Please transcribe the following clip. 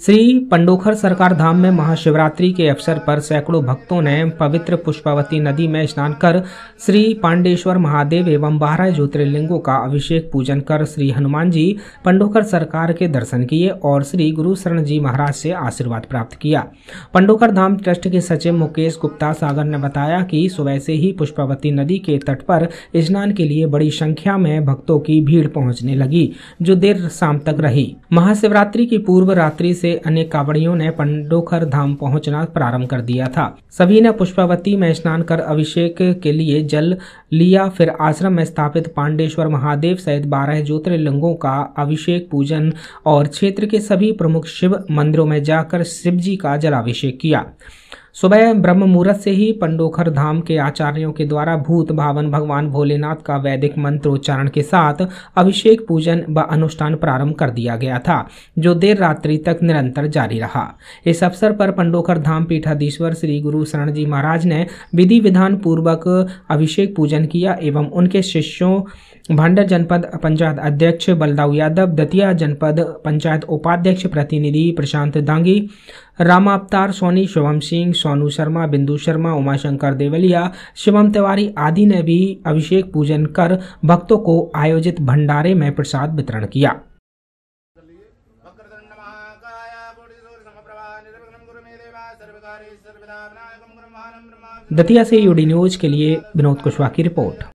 श्री पंडोखर सरकार धाम में महाशिवरात्रि के अवसर पर सैकड़ों भक्तों ने पवित्र पुष्पावती नदी में स्नान कर श्री पांडेश्वर महादेव एवं बारह ज्योतिर्लिंगों का अभिषेक पूजन कर श्री हनुमान जी पंडोखर सरकार के दर्शन किए और श्री गुरु शरण जी महाराज से आशीर्वाद प्राप्त किया पंडोखर धाम ट्रस्ट के सचिव मुकेश गुप्ता सागर ने बताया कि सुबह से ही पुष्पावती नदी के तट पर स्नान के लिए बड़ी संख्या में भक्तों की भीड़ पहुंचने लगी जो देर शाम तक रही महाशिवरात्रि की पूर्व रात्रि से अन्य कावड़ियों ने पंडोखर धाम पहुंचना प्रारंभ कर दिया था सभी ने पुष्पावती में स्नान कर अभिषेक के लिए जल लिया फिर आश्रम में स्थापित पांडेश्वर महादेव सहित बारह ज्योतिर्लिंगों का अभिषेक पूजन और क्षेत्र के सभी प्रमुख शिव मंदिरों में जाकर शिव जी का जलाभिषेक किया सुबह ब्रह्म मुहूर्त से ही पंडोखर धाम के आचार्यों के द्वारा भूत भावन भगवान भोलेनाथ का वैदिक मंत्रोच्चारण के साथ अभिषेक पूजन व अनुष्ठान प्रारंभ कर दिया गया था जो देर रात्रि तक निरंतर जारी रहा इस अवसर पर पंडोखर धाम पीठाधीश्वर श्री गुरु शरण जी महाराज ने विधि विधान पूर्वक अभिषेक पूजन किया एवं उनके शिष्यों भंडर जनपद पंचायत अध्यक्ष बलदाऊ यादव दतिया जनपद पंचायत उपाध्यक्ष प्रतिनिधि प्रशांत दांगी रामावतार सोनी शुभम सिंह सोनू शर्मा बिंदु शर्मा उमाशंकर देवलिया शिवम तिवारी आदि ने भी अभिषेक पूजन कर भक्तों को आयोजित भंडारे में प्रसाद वितरण किया दतिया से यूडी न्यूज के लिए विनोद कुशवाहा की रिपोर्ट